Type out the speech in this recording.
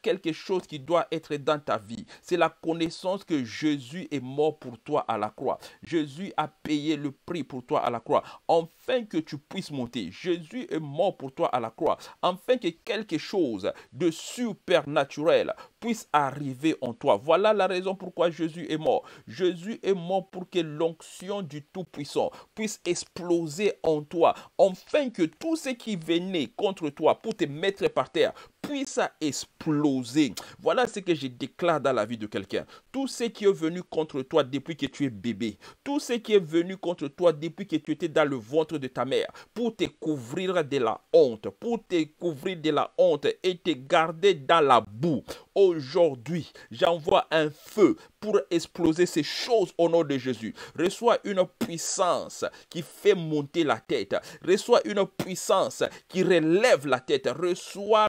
quelque chose qui doit être dans ta vie. C'est la connaissance que Jésus est mort pour toi à la croix. Jésus a payé le prix pour toi à la croix. Enfin que tu puisses monter. Jésus est mort pour toi à la croix. Enfin que quelque chose de supernaturel puisse arriver en toi. Voilà la raison pourquoi Jésus est mort. Jésus est mort pour que l'onction du Tout-Puissant puisse exploser en toi. Enfin que tout ce qui venait contre toi pour te mettre par terre Puisse exploser. Voilà ce que je déclare dans la vie de quelqu'un. Tout ce qui est venu contre toi depuis que tu es bébé, tout ce qui est venu contre toi depuis que tu étais dans le ventre de ta mère, pour te couvrir de la honte, pour te couvrir de la honte et te garder dans la boue. Aujourd'hui, j'envoie un feu pour exploser ces choses au nom de Jésus. Reçois une puissance qui fait monter la tête. Reçois une puissance qui relève la tête. Reçois